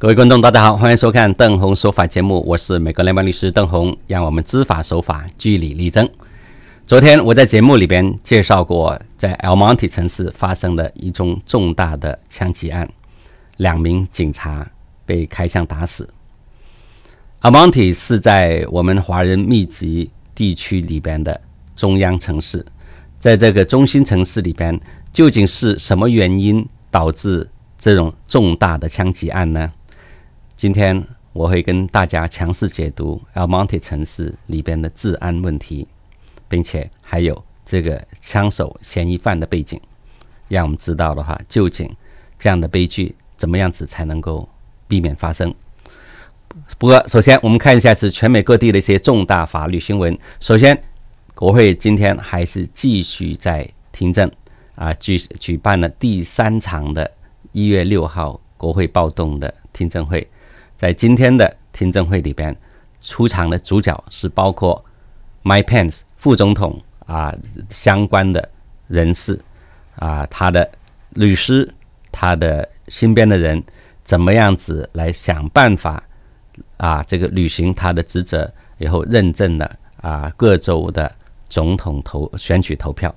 各位观众，大家好，欢迎收看《邓红说法》节目，我是美国联邦律师邓红，让我们知法守法，据理力争。昨天我在节目里边介绍过，在 El Monte 城市发生的一宗重大的枪击案，两名警察被开枪打死。El Monte 是在我们华人密集地区里边的中央城市，在这个中心城市里边，究竟是什么原因导致这种重大的枪击案呢？今天我会跟大家强势解读 El Monte 城市里边的治安问题，并且还有这个枪手嫌疑犯的背景，让我们知道的话，究竟这样的悲剧怎么样子才能够避免发生。不过，首先我们看一下是全美各地的一些重大法律新闻。首先，国会今天还是继续在听证啊，举举办了第三场的一月六号国会暴动的听证会。在今天的听证会里边，出场的主角是包括 My Pence 副总统啊，相关的人士啊，他的律师，他的身边的人，怎么样子来想办法啊，这个履行他的职责，然后认证了啊各州的总统投选举投票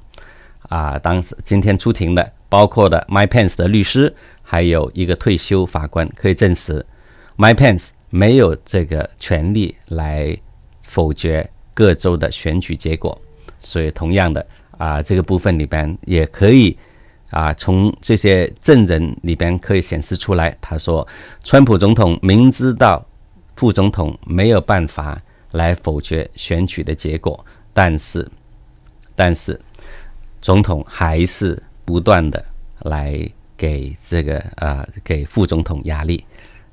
啊。当时今天出庭的包括的 My Pence 的律师，还有一个退休法官可以证实。My Pence 没有这个权利来否决各州的选举结果，所以同样的啊，这个部分里边也可以啊，从这些证人里边可以显示出来，他说，川普总统明知道副总统没有办法来否决选举的结果，但是但是总统还是不断的来给这个啊给副总统压力。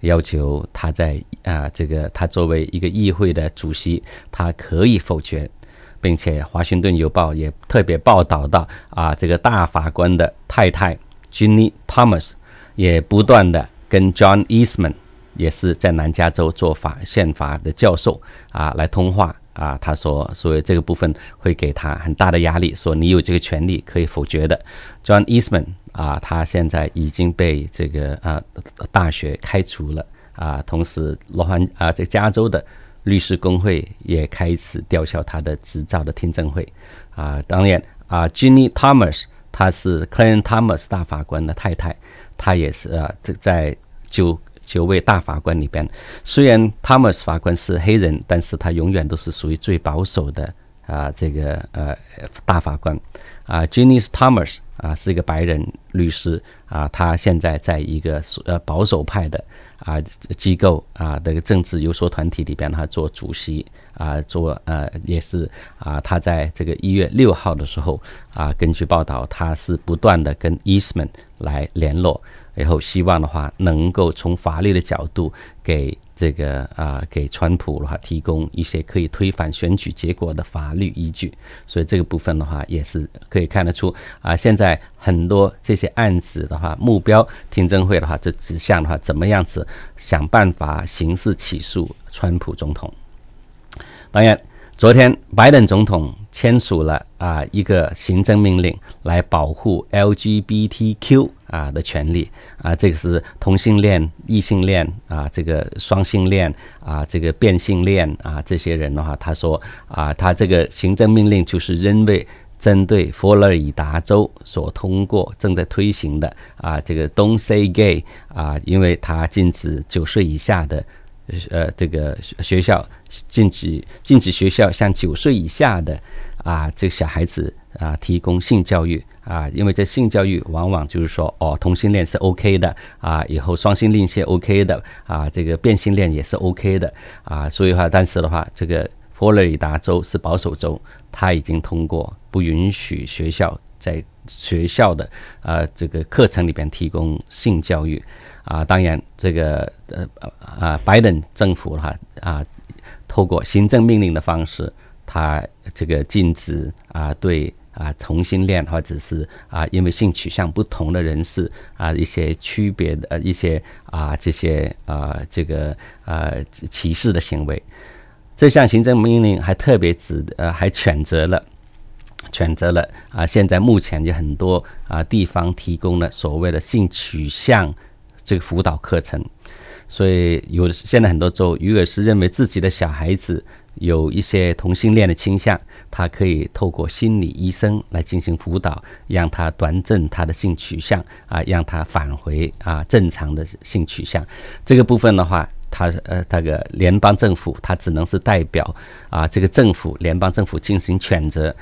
要求他在啊，这个他作为一个议会的主席，他可以否决，并且《华盛顿邮报》也特别报道到啊，这个大法官的太太 Jenny Thomas 也不断的跟 John Eastman，也是在南加州做法宪法的教授啊来通话。啊，他说，所以这个部分会给他很大的压力，说你有这个权利可以否决的。John Eastman 啊，他现在已经被这个啊大学开除了啊，同时罗汉啊在加州的律师工会也开始吊销他的执照的听证会啊。当然啊，Jenny Thomas，她是 r e n Thomas 大法官的太太，她也是啊在就。九位大法官里边，虽然 Thomas 法官是黑人，但是他永远都是属于最保守的啊，这个呃大法官啊 j e n i c Thomas 啊是一个白人律师啊，他现在在一个呃保守派的啊机构啊这个政治游说团体里边他做主席啊，做呃也是啊，他在这个一月六号的时候啊，根据报道他是不断的跟 Eastman 来联络。然后希望的话，能够从法律的角度给这个啊，给川普的话提供一些可以推翻选举结果的法律依据。所以这个部分的话，也是可以看得出啊，现在很多这些案子的话，目标听证会的话，这指向的话，怎么样子想办法刑事起诉川普总统？当然，昨天拜登总统。签署了啊一个行政命令来保护 LGBTQ 啊的权利啊，这个是同性恋、异性恋啊，这个双性恋啊，这个变性恋啊，这些人的话，他说啊，他这个行政命令就是因为针对佛罗里达州所通过正在推行的啊这个 Don't Say Gay 啊，因为他禁止九岁以下的。呃，这个学校禁止禁止学校向九岁以下的啊这个小孩子啊提供性教育啊，因为这性教育往往就是说哦，同性恋是 OK 的啊，以后双性恋是 OK 的啊，这个变性恋也是 OK 的啊，所以话，但是的话，这个佛罗里达州是保守州，他已经通过不允许学校在学校的啊这个课程里边提供性教育啊，当然这个。呃啊，白人政府哈啊，透过行政命令的方式，他这个禁止啊对啊同性恋或者是啊因为性取向不同的人士啊一些区别的呃一些啊这些啊这个啊歧视的行为。这项行政命令还特别指呃还选择了选择了啊现在目前有很多啊地方提供了所谓的性取向这个辅导课程。所以有现在很多州，如果是认为自己的小孩子有一些同性恋的倾向，他可以透过心理医生来进行辅导，让他端正他的性取向啊，让他返回啊正常的性取向。这个部分的话，他呃那个联邦政府，他只能是代表啊这个政府联邦政府进行谴责，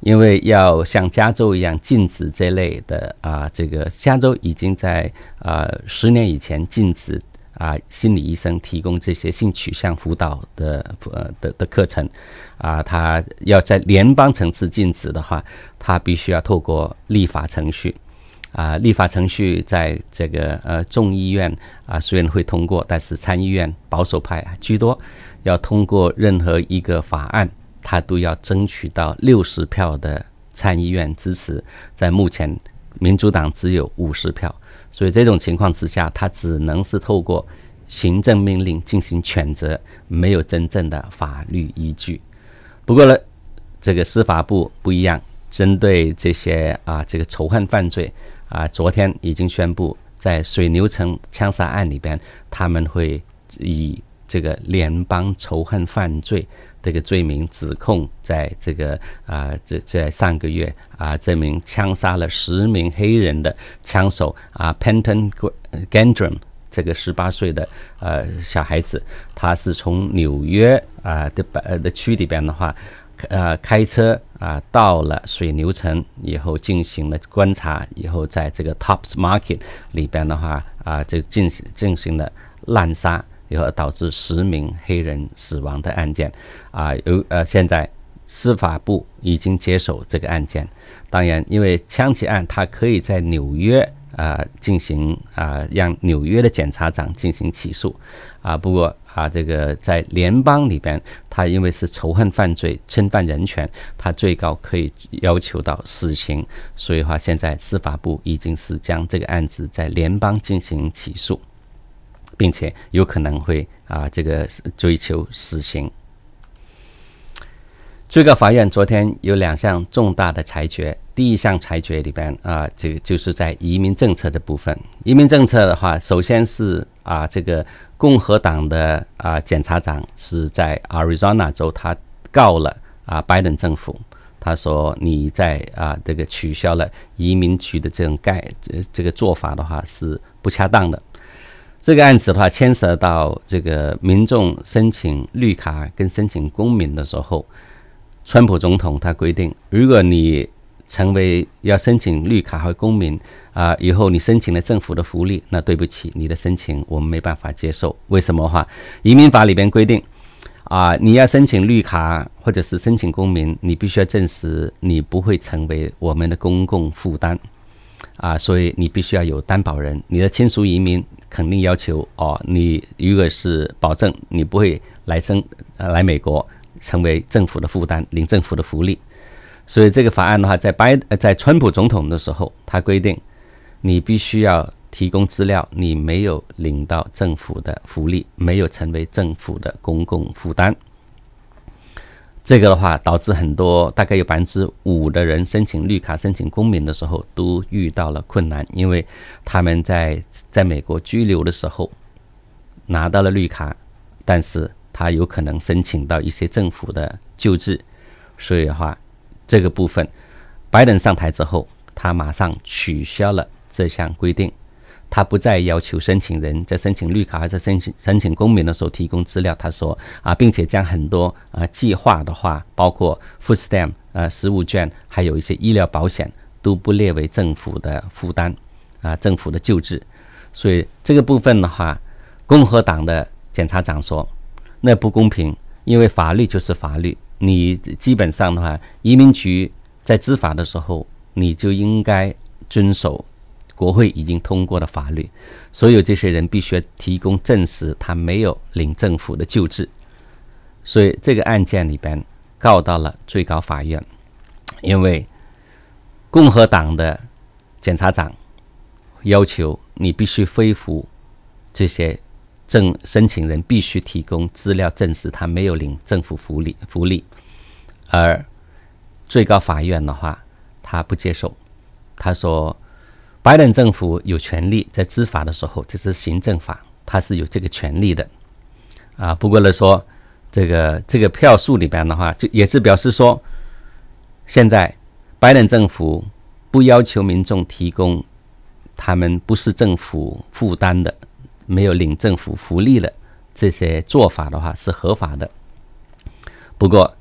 因为要像加州一样禁止这类的啊这个加州已经在啊十年以前禁止。啊，心理医生提供这些性取向辅导的呃的的课程，啊，他要在联邦层次禁止的话，他必须要透过立法程序，啊，立法程序在这个呃众议院啊虽然会通过，但是参议院保守派居多，要通过任何一个法案，他都要争取到六十票的参议院支持，在目前民主党只有五十票。所以这种情况之下，他只能是透过行政命令进行谴责，没有真正的法律依据。不过呢，这个司法部不一样，针对这些啊这个仇恨犯罪啊，昨天已经宣布，在水牛城枪杀案里边，他们会以。这个联邦仇恨犯罪这个罪名指控，在这个啊，这在上个月啊，这名枪杀了十名黑人的枪手啊，Penton Gendron 这个十八岁的呃小孩子，他是从纽约啊的呃的区里边的话，呃开车啊到了水牛城以后进行了观察，以后在这个 Top's Market 里边的话啊就进行进行了滥杀。导致十名黑人死亡的案件啊，由呃，现在司法部已经接手这个案件。当然，因为枪击案，他可以在纽约啊进行啊，让纽约的检察长进行起诉啊。不过啊，这个在联邦里边，他因为是仇恨犯罪、侵犯人权，他最高可以要求到死刑。所以话，现在司法部已经是将这个案子在联邦进行起诉。并且有可能会啊，这个追求死刑。最高法院昨天有两项重大的裁决。第一项裁决里边啊，这个就是在移民政策的部分。移民政策的话，首先是啊，这个共和党的啊检察长是在 z o 桑那州，他告了啊拜登政府。他说你在啊这个取消了移民局的这种盖这个做法的话是不恰当的。这个案子的话，牵涉到这个民众申请绿卡跟申请公民的时候，川普总统他规定，如果你成为要申请绿卡和公民啊，以后你申请了政府的福利，那对不起，你的申请我们没办法接受。为什么？哈，移民法里边规定啊，你要申请绿卡或者是申请公民，你必须要证实你不会成为我们的公共负担啊，所以你必须要有担保人，你的亲属移民。肯定要求哦，你如果是保证你不会来政来美国成为政府的负担，领政府的福利，所以这个法案的话，在白在川普总统的时候，他规定你必须要提供资料，你没有领到政府的福利，没有成为政府的公共负担。这个的话，导致很多大概有百分之五的人申请绿卡、申请公民的时候都遇到了困难，因为他们在在美国居留的时候拿到了绿卡，但是他有可能申请到一些政府的救治，所以的话，这个部分，拜登上台之后，他马上取消了这项规定。他不再要求申请人在申请绿卡还是申请申请公民的时候提供资料。他说啊，并且将很多啊计划的话，包括 food stamp 啊食物券，还有一些医疗保险，都不列为政府的负担啊政府的救治。所以这个部分的话，共和党的检察长说那不公平，因为法律就是法律。你基本上的话，移民局在执法的时候，你就应该遵守。国会已经通过的法律，所有这些人必须提供证实他没有领政府的救治。所以这个案件里边告到了最高法院，因为共和党的检察长要求你必须恢复这些证申请人必须提供资料证实他没有领政府福利福利，而最高法院的话他不接受，他说。白人政府有权利在执法的时候，这是行政法，它是有这个权利的，啊。不过来说，这个这个票数里边的话，就也是表示说，现在白人政府不要求民众提供他们不是政府负担的、没有领政府福利的这些做法的话是合法的。不过，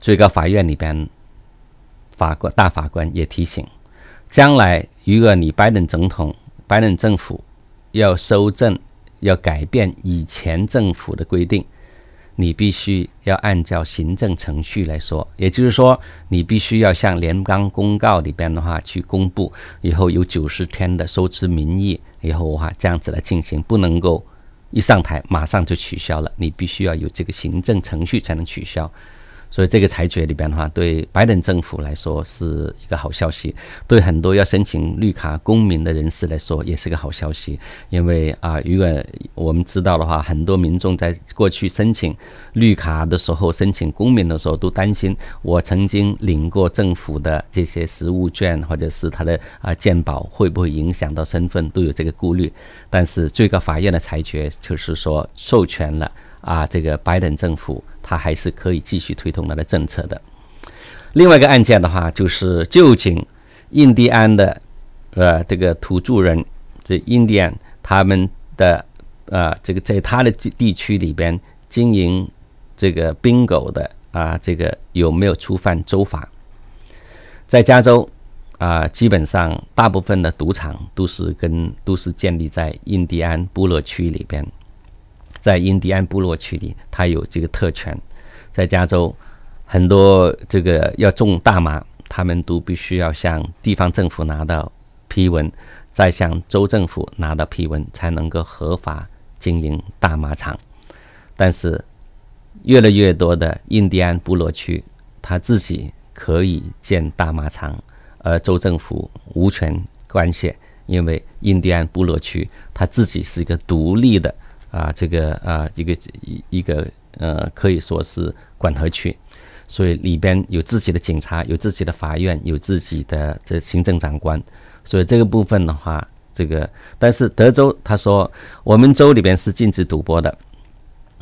最高法院里边法官大法官也提醒。将来，如果你拜登总统、拜登政府要修正、要改变以前政府的规定，你必须要按照行政程序来说，也就是说，你必须要向联邦公告里边的话去公布，以后有九十天的收支民意，以后的话这样子来进行，不能够一上台马上就取消了，你必须要有这个行政程序才能取消。所以这个裁决里边的话，对拜登政府来说是一个好消息，对很多要申请绿卡公民的人士来说也是个好消息。因为啊，如果我们知道的话，很多民众在过去申请绿卡的时候、申请公民的时候，都担心我曾经领过政府的这些实物券或者是他的啊鉴宝，会不会影响到身份，都有这个顾虑。但是最高法院的裁决就是说，授权了啊这个拜登政府。他还是可以继续推动他的政策的。另外一个案件的话，就是就近印第安的呃这个土著人，这印第安他们的呃这个在他的地区里边经营这个冰狗的啊这个有没有触犯州法？在加州啊，基本上大部分的赌场都是跟都是建立在印第安部落区里边。在印第安部落区里，他有这个特权。在加州，很多这个要种大麻，他们都必须要向地方政府拿到批文，再向州政府拿到批文，才能够合法经营大麻厂。但是，越来越多的印第安部落区，他自己可以建大麻厂，而州政府无权干涉，因为印第安部落区他自己是一个独立的。啊，这个啊，一个一一个呃，可以说是管辖区，所以里边有自己的警察，有自己的法院，有自己的这行政长官，所以这个部分的话，这个但是德州他说，我们州里边是禁止赌博的，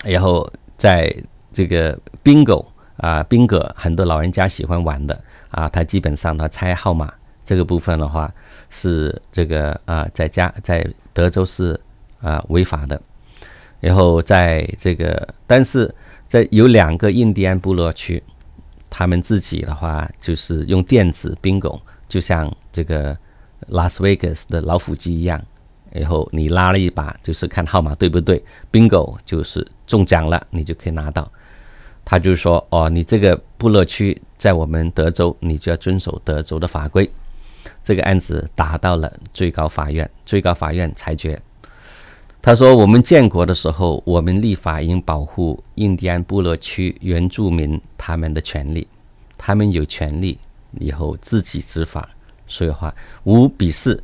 然后在这个 bingo 啊 bingo，很多老人家喜欢玩的啊，他基本上呢猜号码这个部分的话是这个啊，在家在德州是啊违法的。然后在这个，但是在有两个印第安部落区，他们自己的话就是用电子 bingo，就像这个拉斯维加斯的老虎机一样。然后你拉了一把，就是看号码对不对，bingo 就是中奖了，你就可以拿到。他就说，哦，你这个部落区在我们德州，你就要遵守德州的法规。这个案子打到了最高法院，最高法院裁决。他说：“我们建国的时候，我们立法应保护印第安部落区原住民他们的权利，他们有权利以后自己执法。”所以话五比四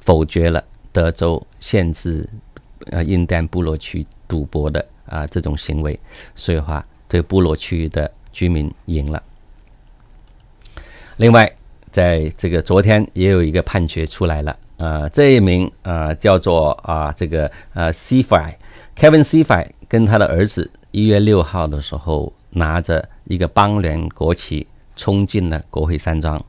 否决了德州限制呃印第安部落区赌博的啊这种行为，所以话对部落区的居民赢了。另外，在这个昨天也有一个判决出来了。呃，这一名呃叫做啊，这个呃 c f i Kevin c f i 跟他的儿子一月六号的时候，拿着一个邦联国旗冲进了国会山庄，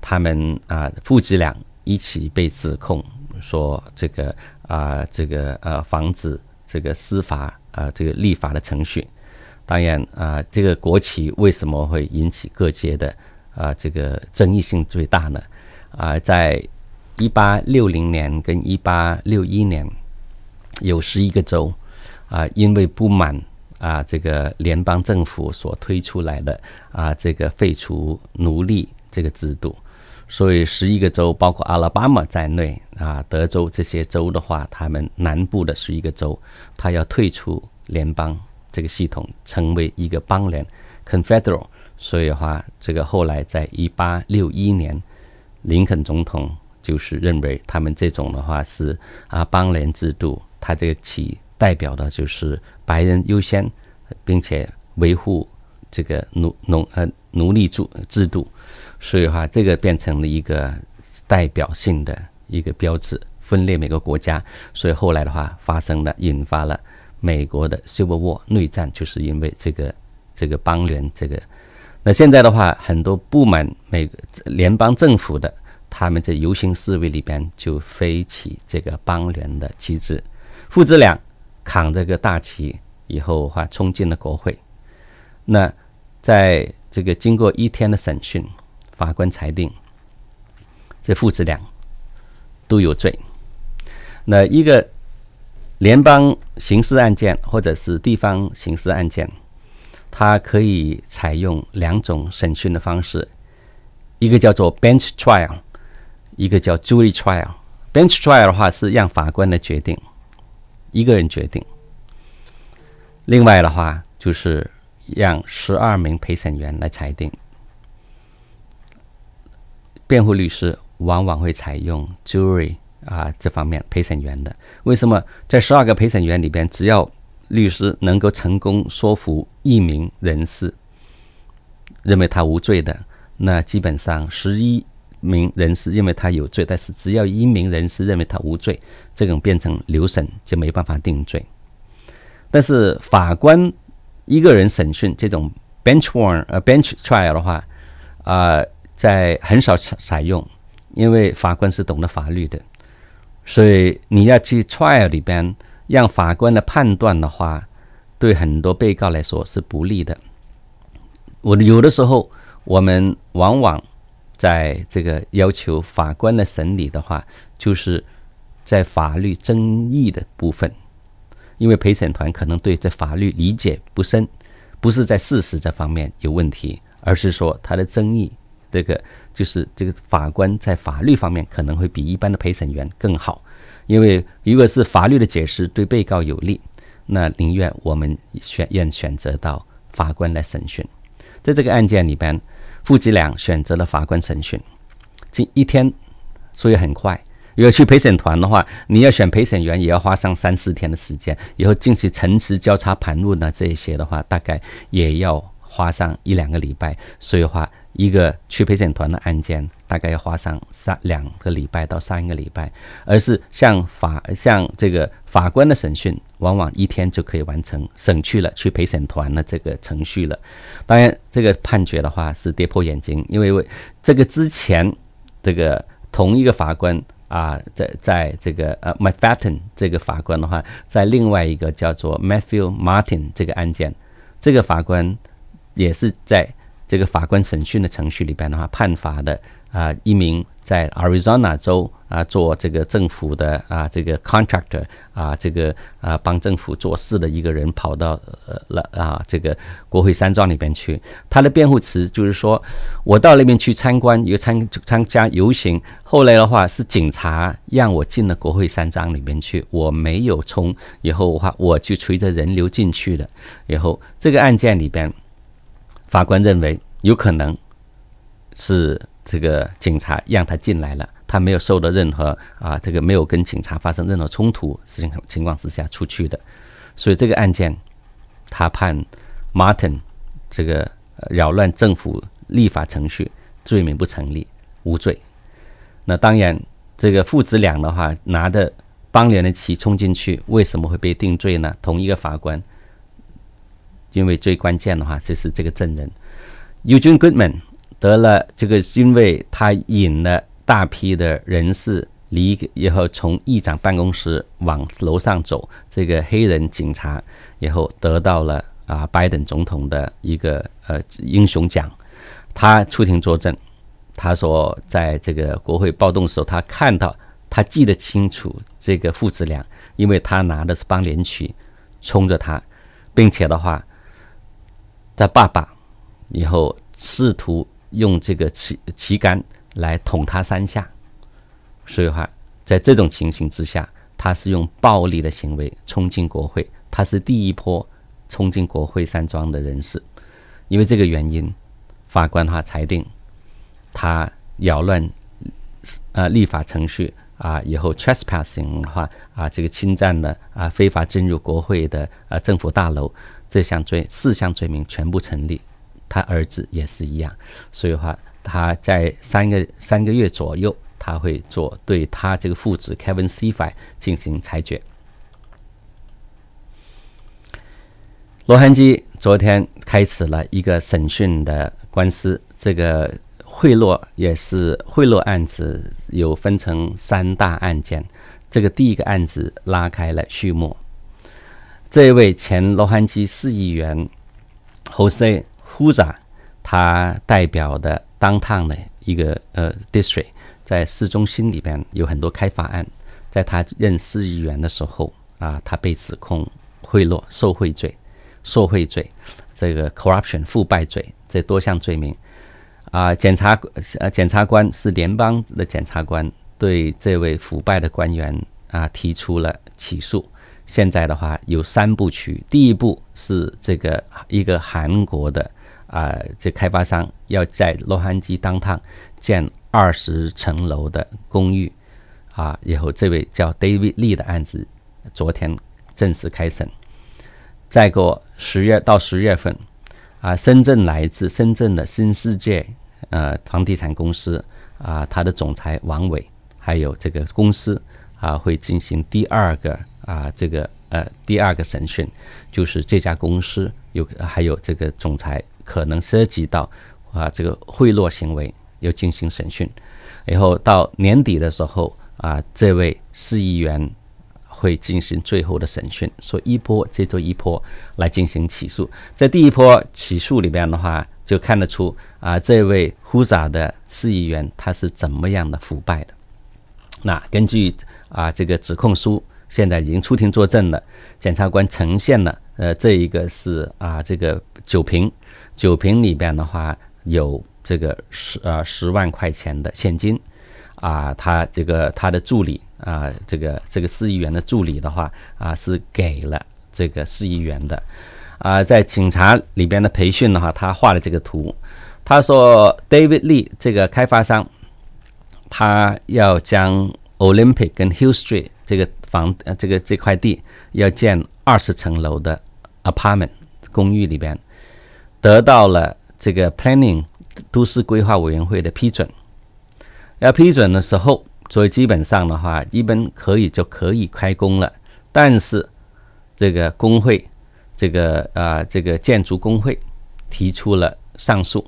他们啊父子俩一起被指控说这个啊这个呃防止这个司法啊这个立法的程序。当然啊，这个国旗为什么会引起各界的啊这个争议性最大呢？啊，在一八六零年跟一八六一年，有十一个州，啊，因为不满啊，这个联邦政府所推出来的啊，这个废除奴隶这个制度，所以十一个州，包括阿拉巴马在内啊，德州这些州的话，他们南部的十一个州，他要退出联邦这个系统，成为一个邦联 c o n f e d e r a l 所以话，这个后来在一八六一年，林肯总统。就是认为他们这种的话是啊，邦联制度，它这个起代表的就是白人优先，并且维护这个奴农呃奴隶主制度，所以话这个变成了一个代表性的一个标志，分裂每个国家。所以后来的话发生了，引发了美国的 Civil War 内战，就是因为这个这个邦联这个。那现在的话，很多不满美联邦政府的。他们在游行示威里边就飞起这个邦联的旗帜，父子俩扛着个大旗以后，话冲进了国会。那在这个经过一天的审讯，法官裁定这父子俩都有罪。那一个联邦刑事案件或者是地方刑事案件，它可以采用两种审讯的方式，一个叫做 bench trial。一个叫 jury trial，bench trial 的话是让法官来决定，一个人决定。另外的话就是让十二名陪审员来裁定。辩护律师往往会采用 jury 啊这方面陪审员的。为什么在十二个陪审员里边，只要律师能够成功说服一名人士认为他无罪的，那基本上十一。名人士认为他有罪，但是只要一名人士认为他无罪，这种变成留审就没办法定罪。但是法官一个人审讯这种 bench w a r n 呃 bench trial 的话，啊，在很少采采用，因为法官是懂得法律的，所以你要去 trial 里边让法官的判断的话，对很多被告来说是不利的。我有的时候我们往往。在这个要求法官来审理的话，就是在法律争议的部分，因为陪审团可能对这法律理解不深，不是在事实这方面有问题，而是说他的争议，这个就是这个法官在法律方面可能会比一般的陪审员更好，因为如果是法律的解释对被告有利，那宁愿我们选愿选择到法官来审讯，在这个案件里边。父子俩选择了法官审讯，近一天，所以很快。如果去陪审团的话，你要选陪审员也要花上三四天的时间，以后进行陈词、交叉盘问呢，这些的话大概也要花上一两个礼拜，所以话。一个去陪审团的案件大概要花上三两个礼拜到三个礼拜，而是像法像这个法官的审讯，往往一天就可以完成，省去了去陪审团的这个程序了。当然，这个判决的话是跌破眼镜，因为这个之前这个同一个法官啊，在在这个呃，Myfatten 这个法官的话，在另外一个叫做 Matthew Martin 这个案件，这个法官也是在。这个法官审讯的程序里边的话，判罚的啊，一名在 Arizona 州啊做这个政府的啊这个 contractor 啊这个啊帮政府做事的一个人，跑到了啊这个国会山庄里边去。他的辩护词就是说，我到那边去参观，游参参加游行，后来的话是警察让我进了国会山庄里面去，我没有冲，以后话我就随着人流进去的。然后这个案件里边。法官认为，有可能是这个警察让他进来了，他没有受到任何啊，这个没有跟警察发生任何冲突情情况之下出去的，所以这个案件，他判 Martin 这个扰乱政府立法程序罪名不成立，无罪。那当然，这个父子俩的话拿着邦联的旗冲进去，为什么会被定罪呢？同一个法官。因为最关键的话就是这个证人 e u g e n e Goodman 得了这个，是因为他引了大批的人士离，以后从议长办公室往楼上走。这个黑人警察，然后得到了啊拜登总统的一个呃英雄奖。他出庭作证，他说在这个国会暴动的时候，他看到，他记得清楚这个父子俩，因为他拿的是邦联旗，冲着他，并且的话。他爸爸，以后试图用这个旗旗杆来捅他三下，所以话，在这种情形之下，他是用暴力的行为冲进国会，他是第一波冲进国会山庄的人士，因为这个原因，法官的话裁定他扰乱呃立法程序啊，以后 trespassing 的话啊，这个侵占了啊，非法进入国会的啊政府大楼。这项罪四项罪名全部成立，他儿子也是一样，所以话他在三个三个月左右，他会做对他这个父子 Kevin c i f e 进行裁决。罗汉基昨天开始了一个审讯的官司，这个贿赂也是贿赂案子，有分成三大案件，这个第一个案子拉开了序幕。这位前洛杉矶市议员侯赛夫 a 他代表的当 n 的一个呃 district，在市中心里边有很多开发案。在他任市议员的时候啊，他被指控贿赂、受贿罪、受贿罪、这个 corruption 腐败罪这多项罪名啊。检察呃检察官是联邦的检察官，对这位腐败的官员啊提出了起诉。现在的话有三部曲，第一部是这个一个韩国的啊，这开发商要在洛杉矶当趟建二十层楼的公寓，啊，以后这位叫 David Lee 的案子，昨天正式开审。再过十月到十月份，啊，深圳来自深圳的新世界呃房地产公司啊，他的总裁王伟还有这个公司啊，会进行第二个。啊，这个呃，第二个审讯就是这家公司有还有这个总裁可能涉及到啊这个贿赂行为，要进行审讯，然后到年底的时候啊，这位市议员会进行最后的审讯，说一波接着一波来进行起诉，在第一波起诉里边的话，就看得出啊，这位呼萨的市议员他是怎么样的腐败的。那根据啊这个指控书。现在已经出庭作证了。检察官呈现了，呃，这一个是啊，这个酒瓶，酒瓶里边的话有这个十呃十万块钱的现金，啊，他这个他的助理啊，这个这个四亿元的助理的话啊，是给了这个四亿元的，啊，在警察里边的培训的话，他画了这个图，他说 David Lee 这个开发商，他要将 Olympic 跟 Hill Street 这个。房呃，这个这块地要建二十层楼的 apartment 公寓里边，得到了这个 planning 都市规划委员会的批准。要批准的时候，所以基本上的话，一般可以就可以开工了。但是这个工会，这个啊，这个建筑工会提出了上诉，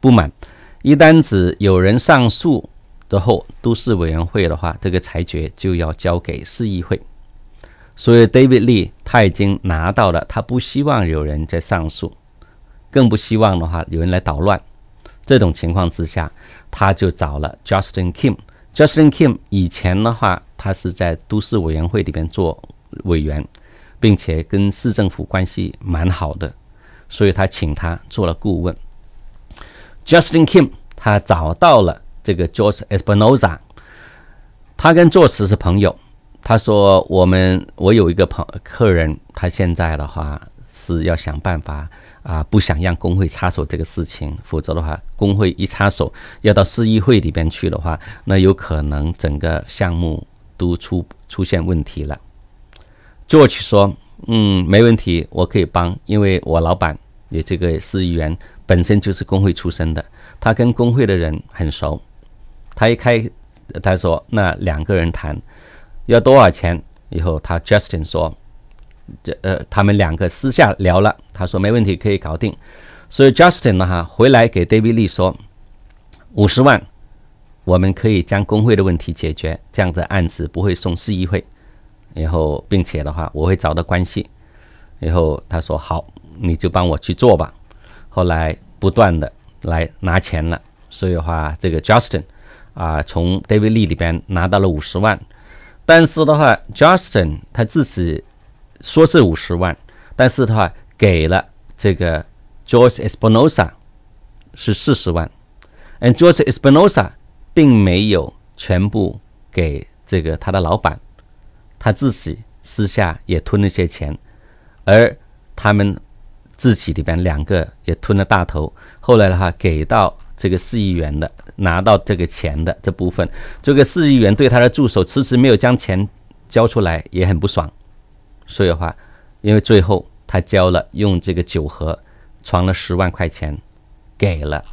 不满。一旦子有人上诉。之后，都市委员会的话，这个裁决就要交给市议会。所以，David Lee 他已经拿到了，他不希望有人再上诉，更不希望的话有人来捣乱。这种情况之下，他就找了 Justin Kim。Justin Kim 以前的话，他是在都市委员会里边做委员，并且跟市政府关系蛮好的，所以他请他做了顾问。Justin Kim 他找到了。这个 George Espinosa，他跟作词是朋友。他说：“我们我有一个朋客人，他现在的话是要想办法啊，不想让工会插手这个事情，否则的话，工会一插手，要到市议会里边去的话，那有可能整个项目都出出现问题了。”George 说：“嗯，没问题，我可以帮，因为我老板也这个市议员本身就是工会出身的，他跟工会的人很熟。”他一开，他说：“那两个人谈要多少钱？”以后他 Justin 说：“这呃，他们两个私下聊了，他说没问题，可以搞定。”所以 Justin 呢，哈，回来给 David Lee 说：“五十万，我们可以将工会的问题解决，这样的案子不会送市议会。”然后并且的话，我会找到关系。然后他说：“好，你就帮我去做吧。”后来不断的来拿钱了，所以话这个 Justin。啊，从 David Lee 里边拿到了五十万，但是的话，Justin 他自己说是五十万，但是的话给了这个 George Espinosa 是四十万，a d George Espinosa 并没有全部给这个他的老板，他自己私下也吞了些钱，而他们自己里边两个也吞了大头，后来的话给到。这个四亿元的拿到这个钱的这部分，这个四亿元对他的助手迟迟没有将钱交出来也很不爽，所以的话，因为最后他交了，用这个酒盒传了十万块钱给了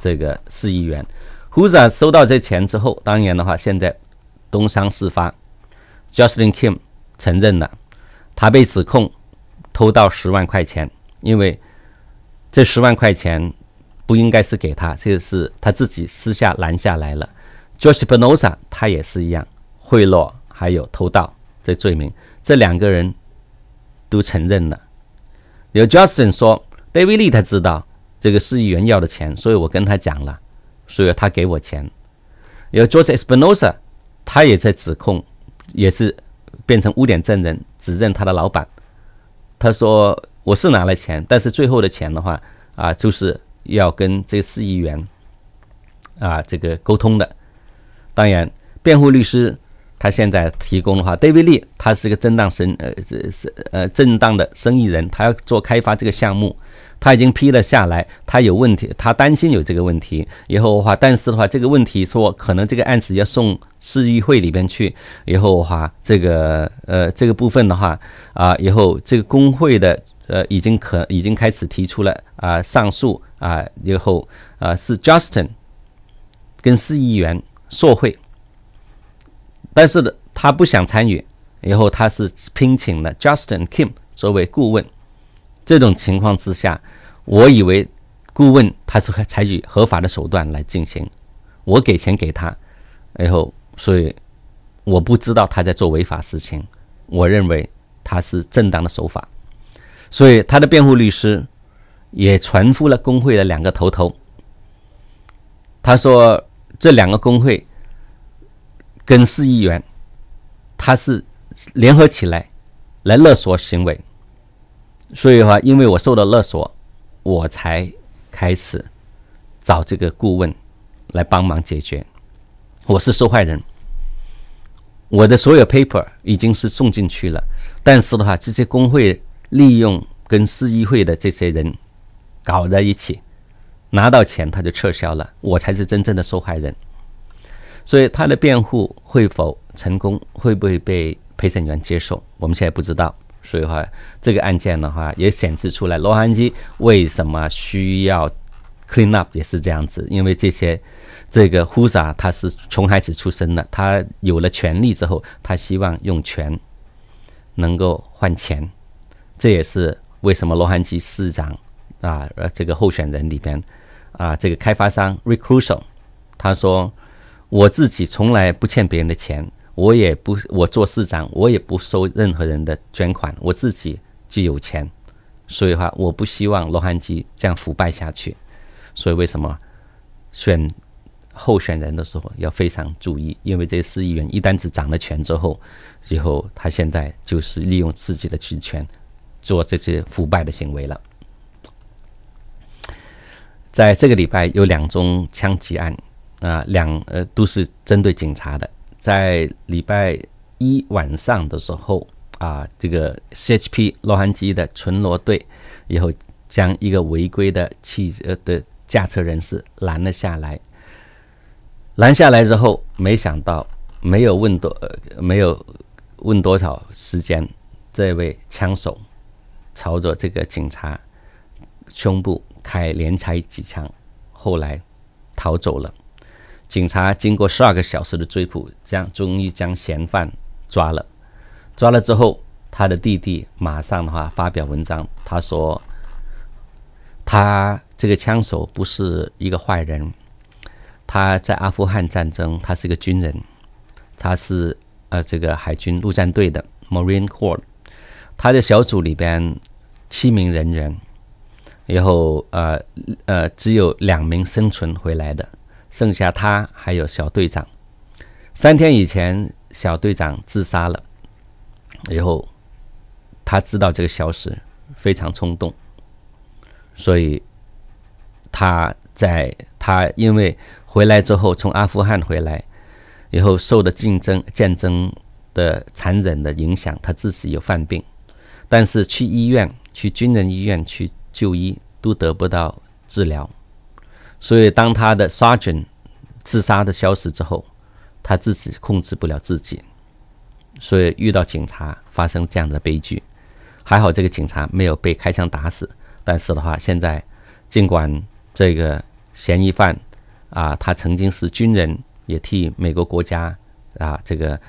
这个四亿元。胡子收到这钱之后，当然的话，现在东窗事发，Justin Kim 承认了，他被指控偷盗十万块钱，因为这十万块钱。不应该是给他，这是他自己私下拦下来了。Joseph s p i n o s a 他也是一样，贿赂还有偷盗这罪名，这两个人都承认了。有 Justin 说，David Lee 他知道这个市议员要的钱，所以我跟他讲了，所以他给我钱。有 Joseph Espinosa，他也在指控，也是变成污点证人，指认他的老板。他说我是拿了钱，但是最后的钱的话啊，就是。要跟这市议员啊这个沟通的，当然，辩护律师他现在提供的话，戴维利他是个正当生呃这是呃正当的生意人，他要做开发这个项目，他已经批了下来，他有问题，他担心有这个问题，以后的话，但是的话，这个问题说可能这个案子要送市议会里边去，以后的话这个呃这个部分的话啊以后这个工会的。呃，已经可已经开始提出了啊，上诉啊，然后啊是 Justin 跟市议员受贿，但是呢他不想参与，然后他是聘请了 Justin Kim 作为顾问。这种情况之下，我以为顾问他是采取合法的手段来进行，我给钱给他，然后所以我不知道他在做违法事情，我认为他是正当的手法。所以，他的辩护律师也传呼了工会的两个头头。他说：“这两个工会跟市议员他是联合起来来勒索行为。所以的话，因为我受到勒索，我才开始找这个顾问来帮忙解决。我是受害人，我的所有 paper 已经是送进去了，但是的话，这些工会。”利用跟市议会的这些人搞在一起，拿到钱他就撤销了。我才是真正的受害人，所以他的辩护会否成功，会不会被陪审员接受，我们现在不知道。所以话，这个案件的话也显示出来，罗汉矶为什么需要 clean up 也是这样子，因为这些这个 husa 他是穷孩子出身的，他有了权利之后，他希望用权能够换钱。这也是为什么罗汉基市长啊，这个候选人里边啊，这个开发商 Recursion 他说，我自己从来不欠别人的钱，我也不我做市长，我也不收任何人的捐款，我自己就有钱，所以话我不希望罗汉基这样腐败下去。所以为什么选候选人的时候要非常注意？因为这市议员一旦只掌了权之后，最后他现在就是利用自己的职权。做这些腐败的行为了，在这个礼拜有两宗枪击案啊，两呃都是针对警察的。在礼拜一晚上的时候啊，这个 CHP 洛杉矶的巡逻队以后将一个违规的汽呃的驾车人士拦了下来，拦下来之后，没想到没有问多没有问多少时间，这位枪手。朝着这个警察胸部开连开几枪，后来逃走了。警察经过十二个小时的追捕，将终于将嫌犯抓了。抓了之后，他的弟弟马上的话发表文章，他说他这个枪手不是一个坏人，他在阿富汗战争，他是个军人，他是呃这个海军陆战队的 Marine Corps，他的小组里边。七名人员，然后呃呃只有两名生存回来的，剩下他还有小队长。三天以前，小队长自杀了，以后他知道这个消息，非常冲动，所以他在他因为回来之后从阿富汗回来以后受的竞争战争的残忍的影响，他自己有犯病，但是去医院。去军人医院去就医都得不到治疗，所以当他的 sergeant 自杀的消息之后，他自己控制不了自己，所以遇到警察发生这样的悲剧。还好这个警察没有被开枪打死，但是的话，现在尽管这个嫌疑犯啊，他曾经是军人，也替美国国家啊这个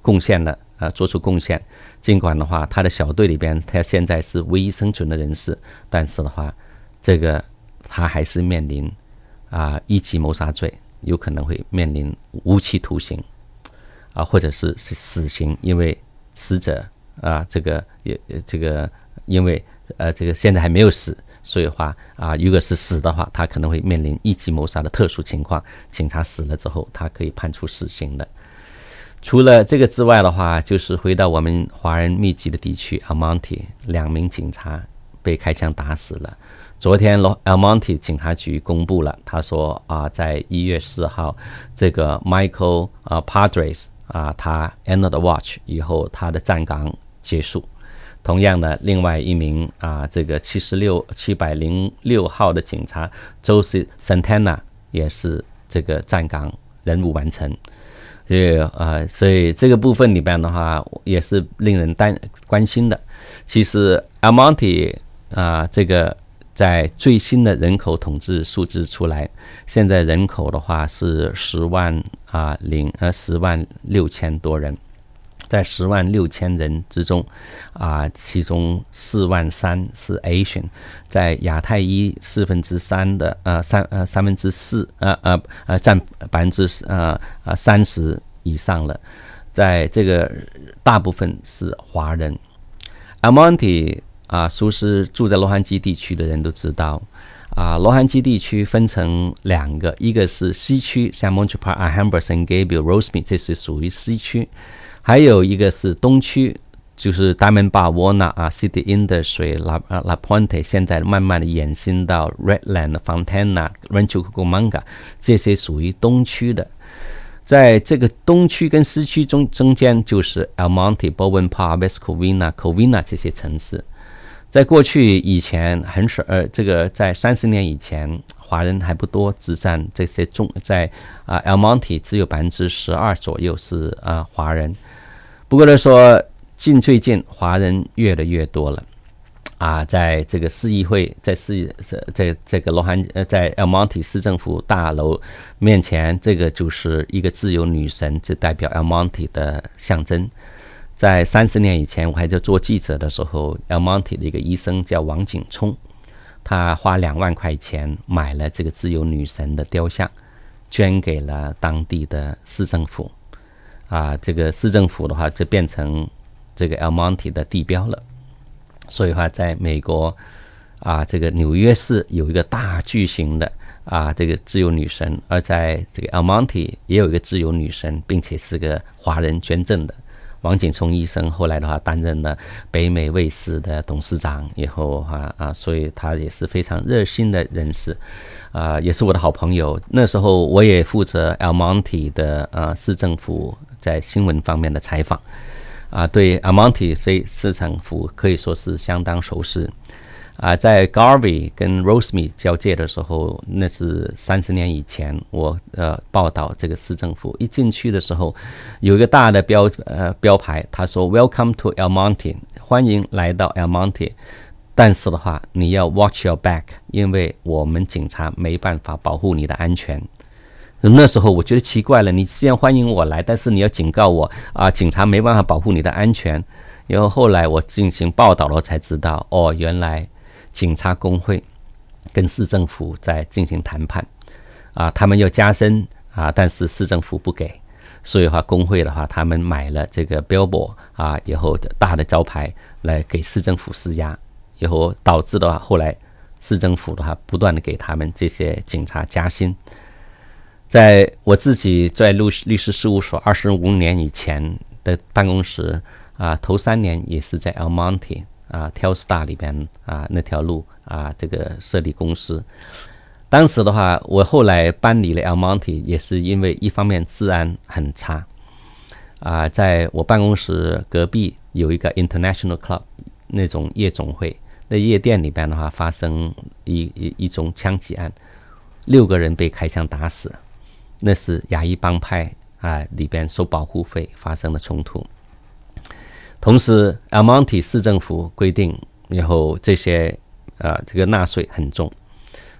贡献了。啊，做出贡献，尽管的话，他的小队里边，他现在是唯一生存的人士，但是的话，这个他还是面临啊一级谋杀罪，有可能会面临无期徒刑啊，或者是是死刑，因为死者啊这个也这个因为呃这个现在还没有死，所以话啊如果是死的话，他可能会面临一级谋杀的特殊情况，警察死了之后，他可以判处死刑的。除了这个之外的话，就是回到我们华人密集的地区，Almonte，两名警察被开枪打死了。昨天，Almonte 警察局公布了，他说啊，在一月四号，这个 Michael 啊 Padres 啊，他 ended watch 以后，他的站岗结束。同样的，另外一名啊，这个七十六七百零六号的警察 Jos Santana 也是这个站岗任务完成。对，啊，所以这个部分里边的话也是令人担关心的。其实阿曼提啊，这个在最新的人口统计数字出来，现在人口的话是十万啊零呃十万六千多人。在十万六千人之中，啊，其中四万三是 Asian，在亚太一四分之三的呃三呃三分之四呃呃呃占百分之呃呃三十以上了。在这个大部分是华人。m o n t 啊，苏斯住在洛杉矶地区的人都知道，啊，洛杉矶地区分成两个，一个是西区，像 Montreal、h a m e r s o n g a b r i e l r o s e m y 这是属于西区。还有一个是东区，就是 Diamond h a r w a u r a 啊，City in d u s t r y La La Pointe，现在慢慢的延伸到 Redland、Fontana、Rancho Cucamonga，这些属于东区的。在这个东区跟西区中中间，就是 Almonte、Bovina p、r k v e s Covina、Covina 这些城市。在过去以前很少，呃，这个在三十年以前，华人还不多，只占这些中，在啊 Almonte 只有百分之十二左右是啊华人。不过呢，说近最近华人越来越多了，啊，在这个市议会，在市在这个罗汉呃，在阿 l m o n t e 市政府大楼面前，这个就是一个自由女神，就代表阿 l m o n t e 的象征。在三十年以前，我还在做记者的时候阿 l m o n t e 的一个医生叫王景聪，他花两万块钱买了这个自由女神的雕像，捐给了当地的市政府。啊，这个市政府的话就变成这个 El Monte 的地标了。所以话，在美国啊，这个纽约市有一个大巨型的啊，这个自由女神，而在这个 El Monte 也有一个自由女神，并且是个华人捐赠的。王景聪医生后来的话担任了北美卫视的董事长，以后哈啊，所以他也是非常热心的人士，啊，也是我的好朋友。那时候我也负责 El Monte 的呃市政府。在新闻方面的采访，啊，对阿蒙蒂非市政府可以说是相当熟悉，啊，在 Garvey 跟 Roseme 交界的时候，那是三十年以前，我呃报道这个市政府一进去的时候，有一个大的标呃标牌，他说 Welcome to El Monte，欢迎来到 El Monte，但是的话，你要 Watch your back，因为我们警察没办法保护你的安全。那时候我觉得奇怪了，你既然欢迎我来，但是你要警告我啊，警察没办法保护你的安全。然后后来我进行报道了，才知道哦，原来警察工会跟市政府在进行谈判啊，他们要加薪啊，但是市政府不给，所以话工会的话，他们买了这个 billboard 啊，以后大的招牌来给市政府施压，然后导致的话，后来市政府的话，不断的给他们这些警察加薪。在我自己在律律师事务所二十五年以前的办公室啊，头三年也是在 Almonte 啊，Telstar 里边啊那条路啊这个设立公司。当时的话，我后来搬离了 Almonte，也是因为一方面治安很差啊，在我办公室隔壁有一个 International Club 那种夜总会，那夜店里边的话发生一一一宗枪击案，六个人被开枪打死。那是牙医帮派啊里边收保护费发生了冲突，同时阿 t 提市政府规定，然后这些啊这个纳税很重，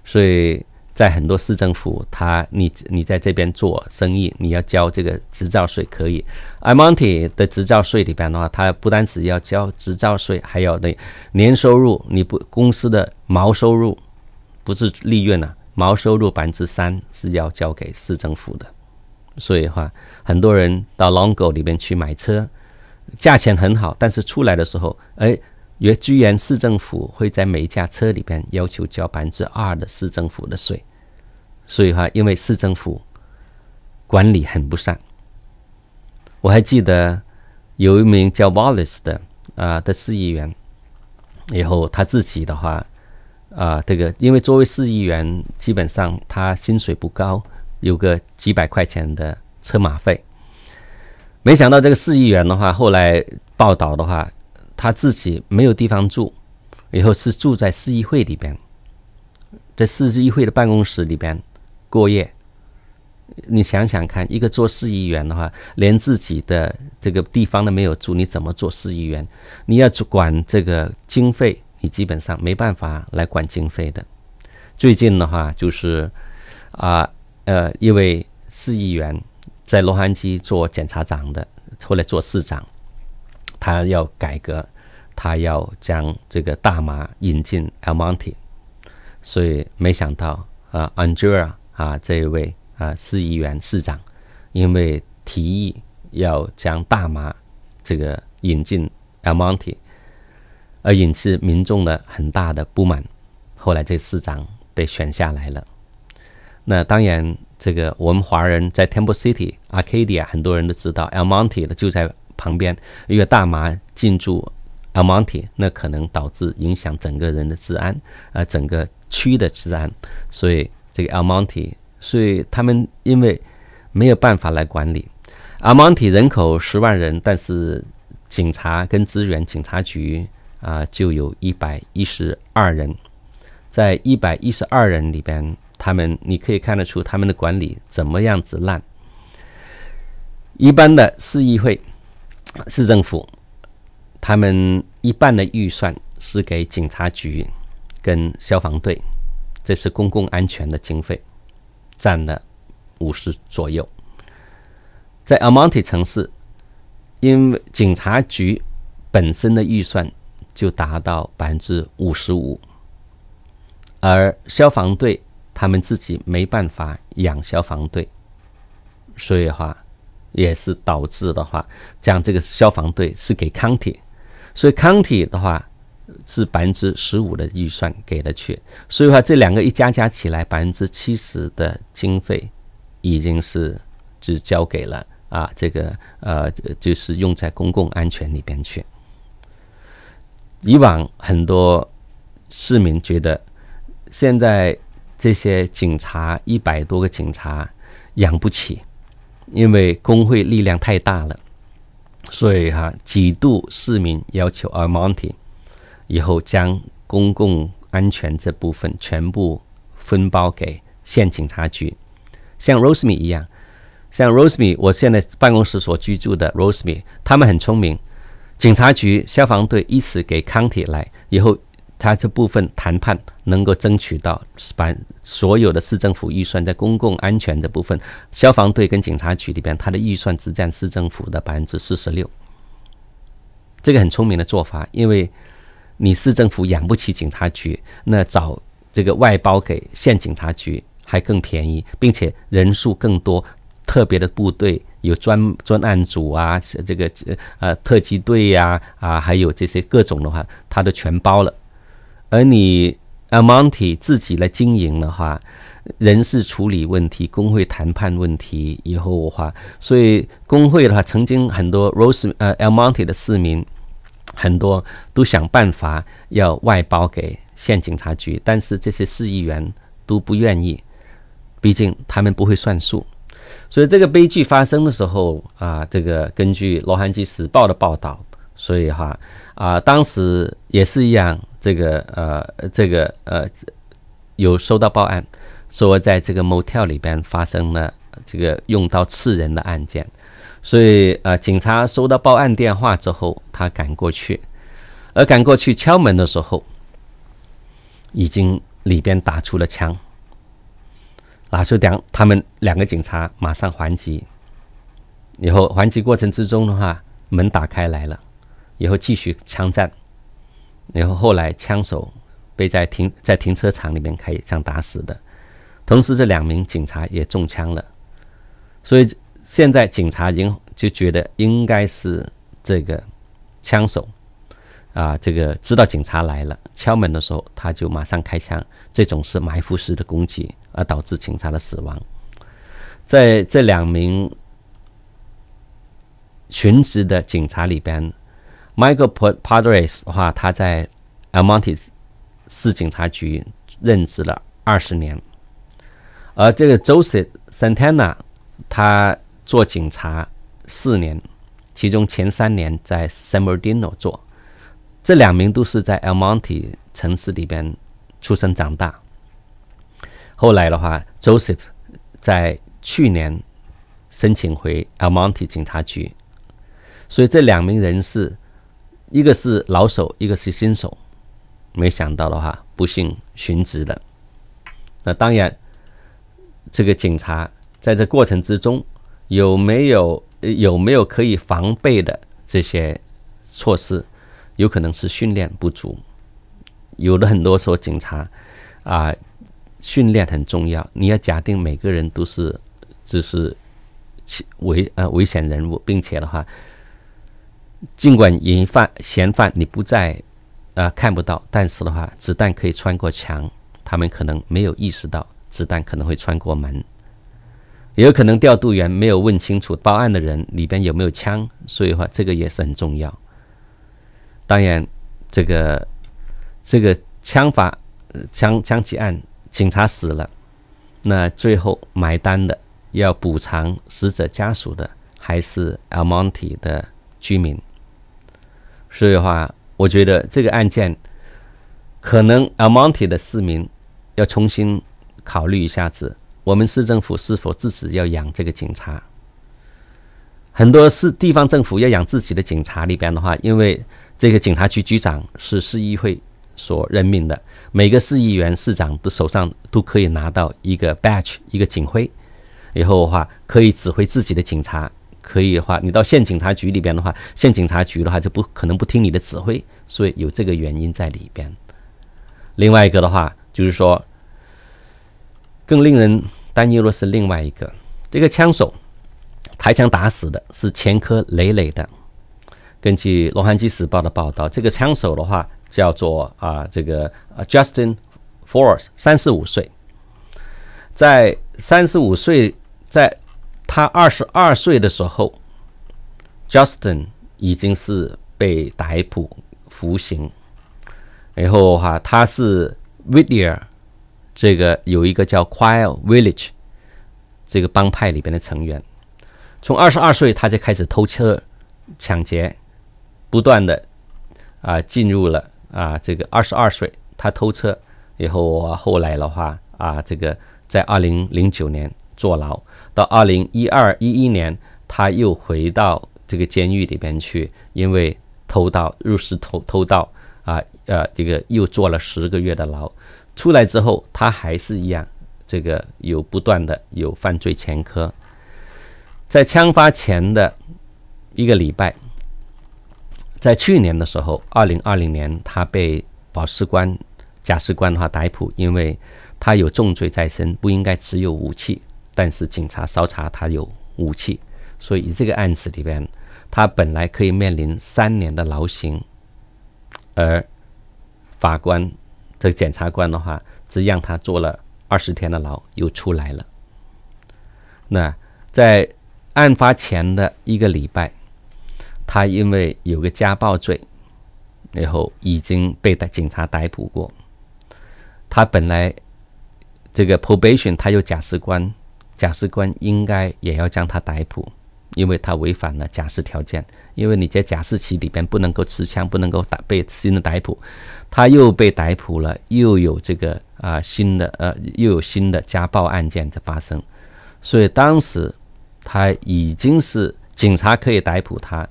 所以在很多市政府，他你你在这边做生意，你要交这个执照税可以。阿 t 提的执照税里边的话，他不单只要交执照税，还有那年收入你不公司的毛收入不是利润啊。毛收入百分之三是要交给市政府的，所以话，很多人到 Longo 里面去买车，价钱很好，但是出来的时候，哎，也居然市政府会在每一架车里边要求交百分之二的市政府的税，所以话，因为市政府管理很不善，我还记得有一名叫 Wallace 的啊的市议员，以后他自己的话。啊，这个因为作为市议员，基本上他薪水不高，有个几百块钱的车马费。没想到这个市议员的话，后来报道的话，他自己没有地方住，以后是住在市议会里边，在市议会的办公室里边过夜。你想想看，一个做市议员的话，连自己的这个地方都没有住，你怎么做市议员？你要管这个经费。你基本上没办法来管经费的。最近的话，就是啊，呃，一位市议员在洛杉矶做检察长的，后来做市长，他要改革，他要将这个大麻引进 El Monte，所以没想到啊，Angela 啊这一位啊市议员市长，因为提议要将大麻这个引进 El Monte。而引起民众的很大的不满，后来这市长被选下来了。那当然，这个我们华人在 Temple City、Arcadia 很多人都知道，Almonte 就在旁边。因为大麻进驻 Almonte，那可能导致影响整个人的治安啊，整个区的治安。所以这个 Almonte，所以他们因为没有办法来管理，Almonte 人口十万人，但是警察跟支援警察局。啊，就有一百一十二人，在一百一十二人里边，他们你可以看得出他们的管理怎么样子烂。一般的市议会、市政府，他们一半的预算是给警察局跟消防队，这是公共安全的经费，占了五十左右。在阿 t 蒂城市，因为警察局本身的预算。就达到百分之五十五，而消防队他们自己没办法养消防队，所以话也是导致的话，讲这个消防队是给康体，所以康体的话是百分之十五的预算给的去，所以话这两个一加加起来百分之七十的经费已经是只交给了啊这个呃就是用在公共安全里边去。以往很多市民觉得，现在这些警察一百多个警察养不起，因为工会力量太大了，所以哈几度市民要求阿蒙提以后将公共安全这部分全部分包给县警察局，像 r o s e m y 一样，像 r o s e m y 我现在办公室所居住的 r o s e m y 他们很聪明。警察局、消防队以此给康铁来以后，他这部分谈判能够争取到把所有的市政府预算在公共安全的部分，消防队跟警察局里边，他的预算只占市政府的百分之四十六。这个很聪明的做法，因为你市政府养不起警察局，那找这个外包给县警察局还更便宜，并且人数更多，特别的部队。有专专案组啊，这个呃特级队呀，啊还有这些各种的话，他都全包了。而你 a Monte 自己来经营的话，人事处理问题、工会谈判问题以后的话，所以工会的话，曾经很多 Rose 呃 a Monte 的市民很多都想办法要外包给县警察局，但是这些市议员都不愿意，毕竟他们不会算数。所以这个悲剧发生的时候啊，这个根据《洛杉矶时报》的报道，所以哈啊，当时也是一样，这个呃，这个呃，有收到报案，说在这个 motel 里边发生了这个用刀刺人的案件，所以啊，警察收到报案电话之后，他赶过去，而赶过去敲门的时候，已经里边打出了枪。哪就两，他们两个警察马上还击，以后还击过程之中的话，门打开来了，以后继续枪战，然后后来枪手被在停在停车场里面开枪打死的，同时这两名警察也中枪了，所以现在警察应就觉得应该是这个枪手，啊，这个知道警察来了，敲门的时候他就马上开枪，这种是埋伏式的攻击。而导致警察的死亡，在这两名巡职的警察里边，Michael Padres 的话，他在 El Montes 市警察局任职了二十年，而这个 Joseph Santana 他做警察四年，其中前三年在 San Bernardino 做，这两名都是在 El Montes 城市里边出生长大。后来的话，Joseph 在去年申请回 Almonte 警察局，所以这两名人士，一个是老手，一个是新手。没想到的话，不幸殉职了。那当然，这个警察在这过程之中有没有有没有可以防备的这些措施，有可能是训练不足。有的很多时候，警察啊。训练很重要。你要假定每个人都是只是危呃危险人物，并且的话，尽管疑犯嫌犯你不在呃看不到，但是的话，子弹可以穿过墙，他们可能没有意识到子弹可能会穿过门，也有可能调度员没有问清楚报案的人里边有没有枪，所以话这个也是很重要。当然，这个这个枪法枪枪击案。警察死了，那最后埋单的要补偿死者家属的，还是 Almonte 的居民？所以的话，我觉得这个案件，可能 Almonte 的市民要重新考虑一下子，我们市政府是否自己要养这个警察？很多市地方政府要养自己的警察里边的话，因为这个警察局局长是市议会。所任命的每个市议员、市长的手上都可以拿到一个 badge，一个警徽。以后的话，可以指挥自己的警察。可以的话，你到县警察局里边的话，县警察局的话就不可能不听你的指挥。所以有这个原因在里边。另外一个的话，就是说，更令人担忧的是另外一个，这个枪手抬枪打死的是前科累累的。根据《洛杉矶时报》的报道，这个枪手的话。叫做啊，这个 j u s t i n Force 三十五岁，在三十五岁，在他二十二岁的时候，Justin 已经是被逮捕服刑，然后哈，他是 v i d i r 这个有一个叫 Quiet Village 这个帮派里边的成员，从二十二岁他就开始偷车抢劫，不断的啊进入了。啊，这个二十二岁，他偷车，以后我后来的话，啊，这个在二零零九年坐牢，到二零一二一一年，他又回到这个监狱里边去，因为偷盗入室偷偷盗，啊呃，这个又坐了十个月的牢，出来之后他还是一样，这个有不断的有犯罪前科，在枪发前的一个礼拜。在去年的时候，二零二零年，他被保释官、假释官的话逮捕，因为他有重罪在身，不应该持有武器。但是警察搜查他有武器，所以这个案子里边，他本来可以面临三年的劳刑，而法官、的检察官的话，只让他坐了二十天的牢，又出来了。那在案发前的一个礼拜。他因为有个家暴罪，然后已经被逮警察逮捕过。他本来这个 probation 他有假释官，假释官应该也要将他逮捕，因为他违反了假释条件。因为你在假释期里边不能够持枪，不能够打被新的逮捕。他又被逮捕了，又有这个啊新的呃又有新的家暴案件的发生，所以当时他已经是警察可以逮捕他。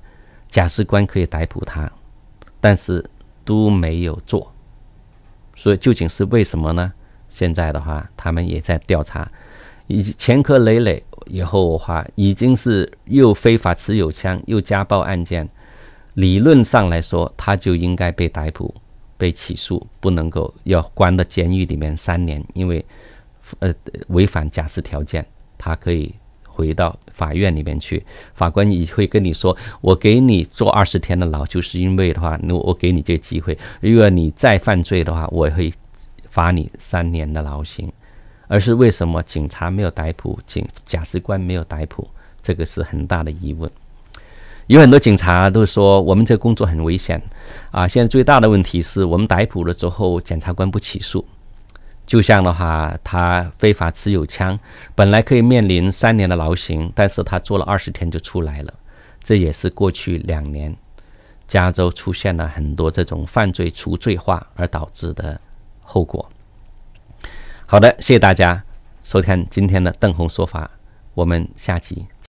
假释官可以逮捕他，但是都没有做，所以究竟是为什么呢？现在的话，他们也在调查，以及前科累累以后的话，已经是又非法持有枪，又家暴案件，理论上来说，他就应该被逮捕、被起诉，不能够要关到监狱里面三年，因为呃违反假释条件，他可以。回到法院里面去，法官也会跟你说，我给你做二十天的牢，就是因为的话，那我给你这个机会。如果你再犯罪的话，我会罚你三年的牢刑。而是为什么警察没有逮捕，检假释官没有逮捕，这个是很大的疑问。有很多警察都说，我们这工作很危险啊。现在最大的问题是我们逮捕了之后，检察官不起诉。就像的话，他非法持有枪，本来可以面临三年的牢刑，但是他坐了二十天就出来了，这也是过去两年加州出现了很多这种犯罪除罪化而导致的后果。好的，谢谢大家收看今天的邓红说法，我们下集。